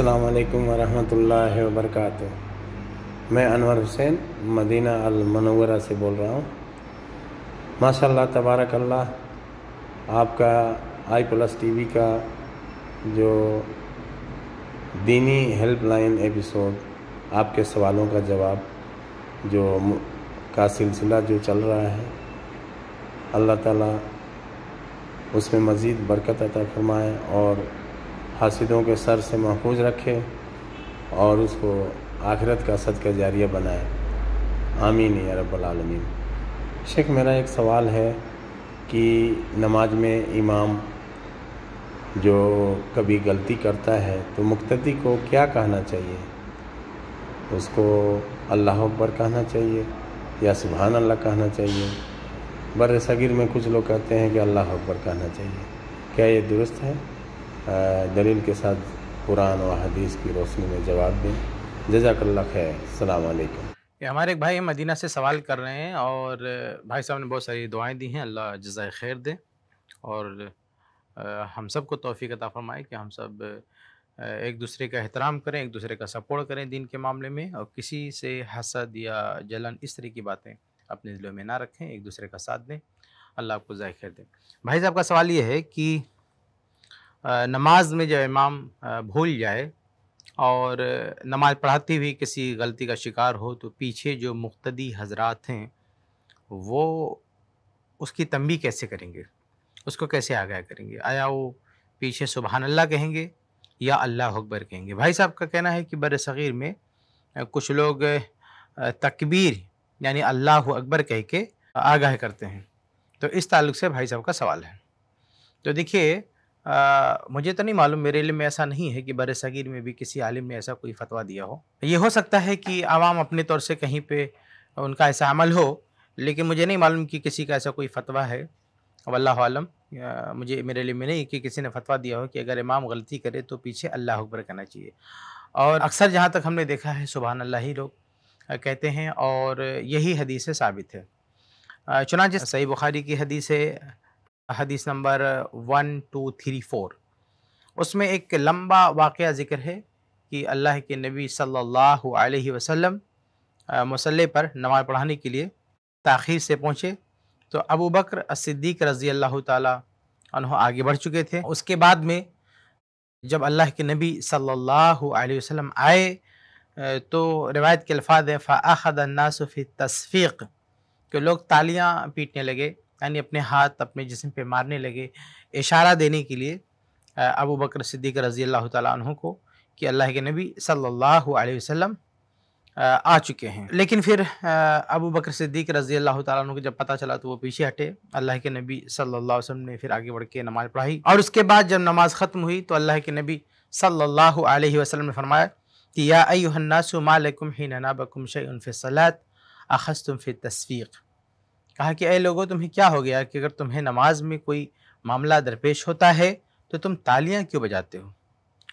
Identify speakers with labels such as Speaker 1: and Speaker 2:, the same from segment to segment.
Speaker 1: अल्लाम वरहमतुल्लाह वबरक मैं अनवर हुसैन मदीना अल अलमनवरा से बोल रहा हूँ माशाल्लाह तबारक अल्लाह आपका आई प्लस टीवी का जो दीनी हेल्पलाइन एपिसोड आपके सवालों का जवाब जो का सिलसिला जो चल रहा है अल्लाह ताला उसमें मज़ीद बरकत अता फरमाए और हासिदों के सर से महफूज रखे और उसको आखिरत का सद का जारिया बनाए आमीन या रबालमीन शेख मेरा एक सवाल है कि नमाज में इमाम जो कभी गलती करता है तो मुक्तदी को क्या कहना चाहिए उसको अल्लाह अकबर कहना चाहिए या सुबहान अल्लाह कहना चाहिए बर सगीर में कुछ लोग कहते हैं कि अल्लाह अकबर कहना चाहिए क्या ये दुरुस्त है दलील के साथ कुरान और हदीस की रोशनी में जवाब दें जजाकल्ला खैर
Speaker 2: ये हमारे एक भाई मदीना से सवाल कर रहे हैं और भाई साहब ने बहुत सारी दुआएं दी हैं अल्लाह जजाय खैर दे और हम सब को तोफ़ी अता फरमाए कि हम सब एक दूसरे का एहतराम करें एक दूसरे का सपोर्ट करें दिन के मामले में और किसी से हसद या जलन इस तरह की बातें अपने दिलों में ना रखें एक दूसरे का साथ दें अल्लाह आपको जाय खैर दें भाई साहब का सवाल ये है कि नमाज में जब इमाम भूल जाए और नमाज पढ़ाते हुए किसी गलती का शिकार हो तो पीछे जो मुख्तदी हजरात हैं वो उसकी तंबी कैसे करेंगे उसको कैसे आगाह करेंगे आया वो पीछे सुबहान अल्लाह कहेंगे या अल्लाह अकबर कहेंगे भाई साहब का कहना है कि बर सग़ीर में कुछ लोग तकबीर यानी अल्लाह अकबर कह के आगाह करते हैं तो इस ताल्लुक़ से भाई साहब का सवाल है तो देखिए आ, मुझे तो नहीं मालूम मेरे लिए में ऐसा नहीं है कि बर सगीर में भी किसी आलिम ने ऐसा कोई फतवा दिया हो ये हो सकता है कि आवाम अपने तौर से कहीं पे उनका ऐसा अमल हो लेकिन मुझे नहीं मालूम कि किसी का ऐसा कोई फतवा है वल्लम आलम मुझे मेरे लिए में नहीं कि किसी ने फतवा दिया हो कि अगर इमाम गलती करे तो पीछे अल्लाह अकबर कहना चाहिए और अक्सर जहाँ तक हमने देखा है सुबहान अल्लाह ही लोग कहते हैं और यही हदीस साबित है चुनाच सही बुखारी की हदीस है हदीस number one two three four उसमें एक लंबा वाक़ ज़िक्र है कि अल्लाह के नबी सल्लल्लाहु अलैहि वसल्लम मसल्ले पर नमाज़ पढ़ाने के लिए ताखीर से पहुँचे तो अबू बकर सिद्दीक रज़ी अल्लाह तहों आगे बढ़ चुके थे उसके बाद में जब अल्लाह के नबी सल्लल्लाहु अलैहि वसल्लम आए तो रिवायत के अल्फाज हैं फ़ाखद नासफ़ी तस्फ़ीक के लोग तालियाँ पीटने लगे यानी अपने हाथ अपने जिसम पे मारने लगे इशारा देने के लिए अबू बकर सिद्दीक रज़ी अल्लाह तु को कि अल्लाह के नबी सल्लल्लाहु अलैहि वसल्लम आ चुके हैं लेकिन फिर अबू बकर सिद्दीक रज़ी अल्लाह तु को जब पता चला तो वो पीछे हटे अल्लाह के नबी सल्ला वसम ने फिर आगे बढ़ के नमाज़ पढ़ाई और उसके बाद जब नमाज़ ख़त्म हुई तो अल्लाह के नबी सल्ला वसलम ने फरमाया कि या अयुन्नासु मालकुम ही ननाबकुम शैउन सलात अखस्तुम फ़िर तस्वीक़ कहा कि अरे लोगों तुम्हें क्या हो गया कि अगर तुम्हें नमाज में कोई मामला दरपेश होता है तो तुम तालियां क्यों बजाते हो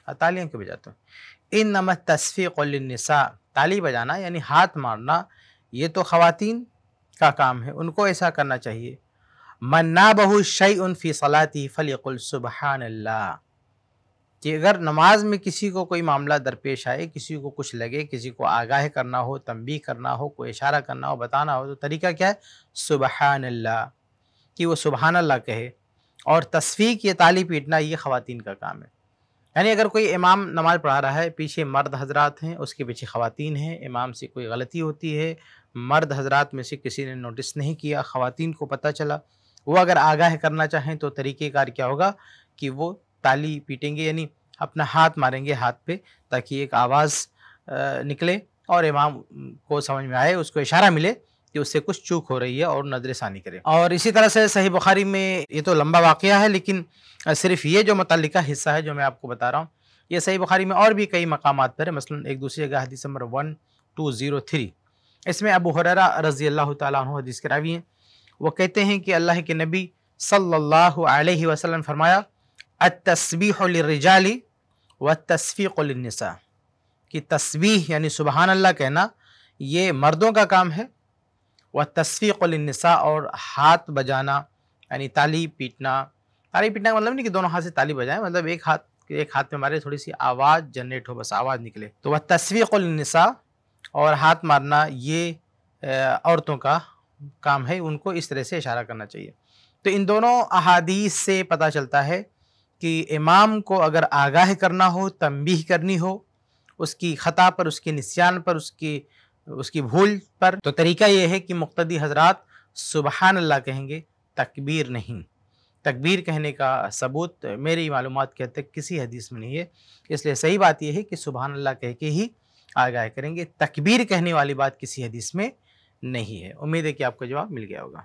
Speaker 2: हाँ, तालियां क्यों बजाते हो इन नमत तस्फ़ीक़लनसा ताली बजाना यानी हाथ मारना ये तो ख़वान का काम है उनको ऐसा करना चाहिए मन्ना बहु शई उनफ़ी सलाती फ़लीकुल सुबहानल्ला कि अगर नमाज में किसी को कोई मामला दरपेश आए किसी को कुछ लगे किसी को आगाह करना हो तम्बी करना हो कोई इशारा करना हो बताना हो तो तरीका क्या है सुबहान अल्लाह कि वो सुबहान अल्लाह कहे और तस्वीक या ताली पीटना ये ख़वातीन का काम है यानी अगर कोई इमाम नमाज़ पढ़ा रहा है पीछे मर्द हजरात हैं उसके पीछे ख़वातीन हैं इमाम से कोई गलती होती है मर्द हजरात में से किसी ने नोटिस नहीं किया ख़वातीन को पता चला वो अगर आगाह करना चाहें तो तरीक़ेकार क्या होगा कि वो ताली पीटेंगे यानी अपना हाथ मारेंगे हाथ पे ताकि एक आवाज़ निकले और इमाम को समझ में आए उसको इशारा मिले कि उससे कुछ चूक हो रही है और नजर करें और इसी तरह से सही बुखारी में ये तो लंबा वाक़ है लेकिन सिर्फ ये जो मुतल हिस्सा है जो मैं आपको बता रहा हूँ ये सही बुखारी में और भी कई मकाम पर है मसलन एक दूसरी जगह हदीस number one two zero three इसमें अबू हरारा रज़ी अल्लाह तदीस हदीस हैं वो कहते हैं कि अल्लाह के नबी सल्लल्लाहु अलैहि वसल्लम फरमाया रिजाली व तस्फ़ीक़लनसा कि तस्वीह यानी सुबहान अल्लाह कहना ये मर्दों का काम है व तस्फ़ीक़लनसा और हाथ बजाना यानी ताली पीटना ताली पीटना का मतलब नहीं कि दोनों हाथ से ताली बजाएं मतलब एक हाथ एक हाथ में मारे थोड़ी सी आवाज़ जनरेट हो बस आवाज़ निकले तो वह तस्वीरनसा और हाथ मारना ये औरतों का काम है उनको इस तरह से इशारा करना चाहिए तो इन दोनों अहादीस से पता चलता है कि इमाम को अगर आगाह करना हो तंबीह करनी हो उसकी ख़ता पर उसके निस्यान पर उसकी उसकी भूल पर तो तरीका यह है कि मुक्तदी हजरात सुबहान अल्लाह कहेंगे तकबीर नहीं तकबीर कहने का सबूत मेरी मालूम के तक किसी हदीस में नहीं है इसलिए सही बात यह है कि सुबहान अल्लाह कह के ही आगाह करेंगे तकबीर कहने वाली बात किसी हदीस में नहीं है उम्मीद है कि आपको जवाब मिल गया होगा